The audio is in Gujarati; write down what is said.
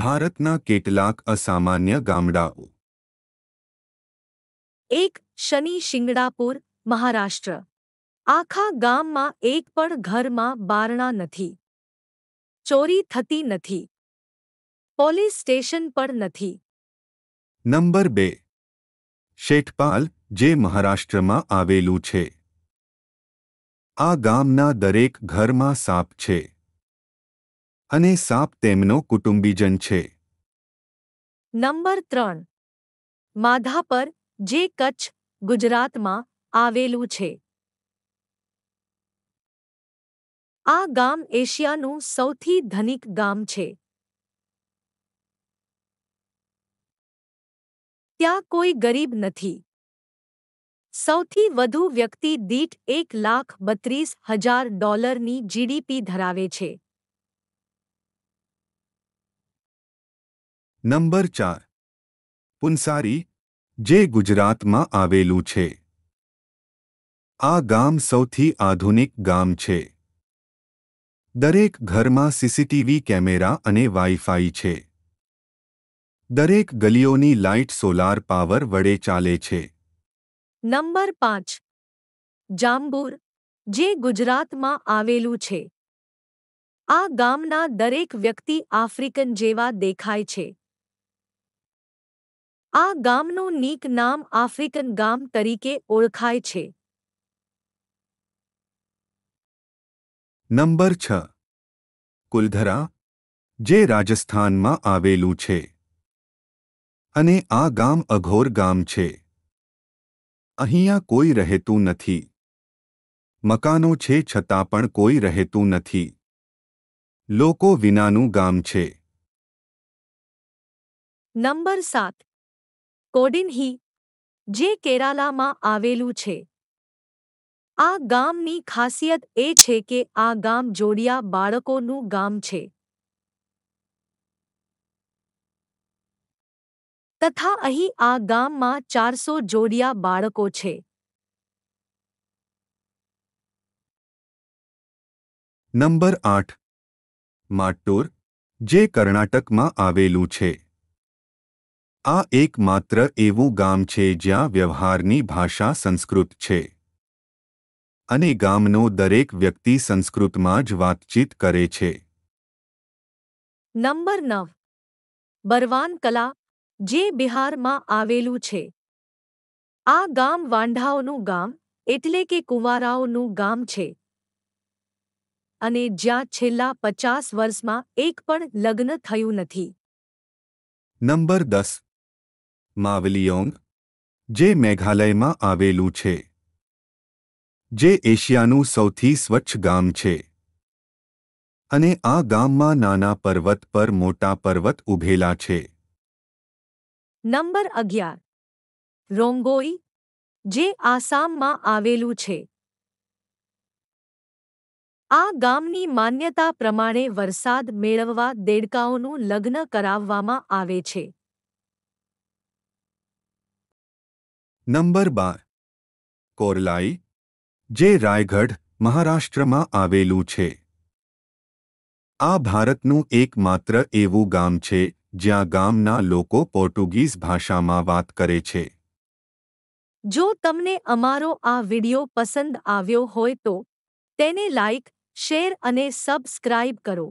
ભારતના કેટલાક અસામાન્ય ગામડાઓ એક શનિ શિંગડાપુર મહારાષ્ટ્ર આખા ગામમાં એક પણ ઘરમાં બારણા નથી ચોરી થતી નથી પોલીસ સ્ટેશન પણ નથી નંબર બે શેઠપાલ જે મહારાષ્ટ્રમાં આવેલું છે આ ગામના દરેક ઘરમાં સાપ છે અને સાપ તેમનો કુટુંબીજન છે નંબર ત્રણ માધાપર જે કચ્છ ગુજરાતમાં આવેલું છે આ ગામ એશિયાનું સૌથી ધનિક ગામ છે ત્યાં કોઈ ગરીબ નથી સૌથી વધુ વ્યક્તિ દીઠ એક લાખ બત્રીસ હજાર ડોલરની જીડીપી ધરાવે છે નંબર ચાર પુનસારી જે ગુજરાતમાં આવેલું છે આ ગામ સૌથી આધુનિક ગામ છે દરેક ઘરમાં સીસીટીવી કેમેરા અને વાઈફાઈ છે દરેક ગલીઓની લાઇટ સોલાર પાવર વડે ચાલે છે નંબર પાંચ જાંબુર જે ગુજરાતમાં આવેલું છે આ ગામના દરેક વ્યક્તિ આફ્રિકન જેવા દેખાય છે આ ગામનું નીક નામ આફ્રિકન ગામ તરીકે ઓળખાય છે નંબર છ કુલધરા જે રાજસ્થાનમાં આવેલું છે અને આ ગામ અઘોર ગામ છે અહીંયા કોઈ રહેતું નથી મકાનો છે છતાં પણ કોઈ રહેતું નથી લોકો વિનાનું ગામ છે નંબર સાત કોડિન્હી જે કેરાલામાં આવેલું છે આ ગામની ખાસિયત એ છે કે આ ગામ જોડિયા બાળકોનું ગામ છે તથા અહીં આ ગામમાં ચારસો જોડિયા બાળકો છે નંબર આઠ માટોર જે કર્ણાટકમાં આવેલું છે આ એકમાત્ર એવું ગામ છે જ્યાં વ્યવહારની ભાષા સંસ્કૃત છે અને ગામનો દરેક વ્યક્તિ સંસ્કૃતમાં જ વાતચીત કરે છે નંબર નવ બરવાન કલા જે બિહારમાં આવેલું છે આ ગામ વાંઢાઓનું ગામ એટલે કે કુંવારાઓનું ગામ છે અને જ્યાં છેલ્લા પચાસ વર્ષમાં એક પણ લગ્ન થયું નથી નંબર દસ માવલિયોંગ જે મેઘાલયમાં આવેલું છે જે એશિયાનું સૌથી સ્વચ્છ ગામ છે અને આ ગામમાં નાના પર્વત પર મોટા પર્વત ઉભેલા છે નંબર અગિયાર રોંગોઈ જે આસામમાં આવેલું છે આ ગામની માન્યતા પ્રમાણે વરસાદ મેળવવા દેડકાઓનું લગ્ન કરાવવામાં આવે છે નંબર બાર કોરલાઈ જે રાયગઢ મહારાષ્ટ્રમાં આવેલું છે આ ભારતનું એકમાત્ર એવું ગામ છે જ્યાં ગામના લોકો પોર્ટુગીઝ ભાષામાં વાત કરે છે જો તમને અમારો આ વિડિયો પસંદ આવ્યો હોય તો તેને લાઇક શેર અને સબસ્ક્રાઇબ કરો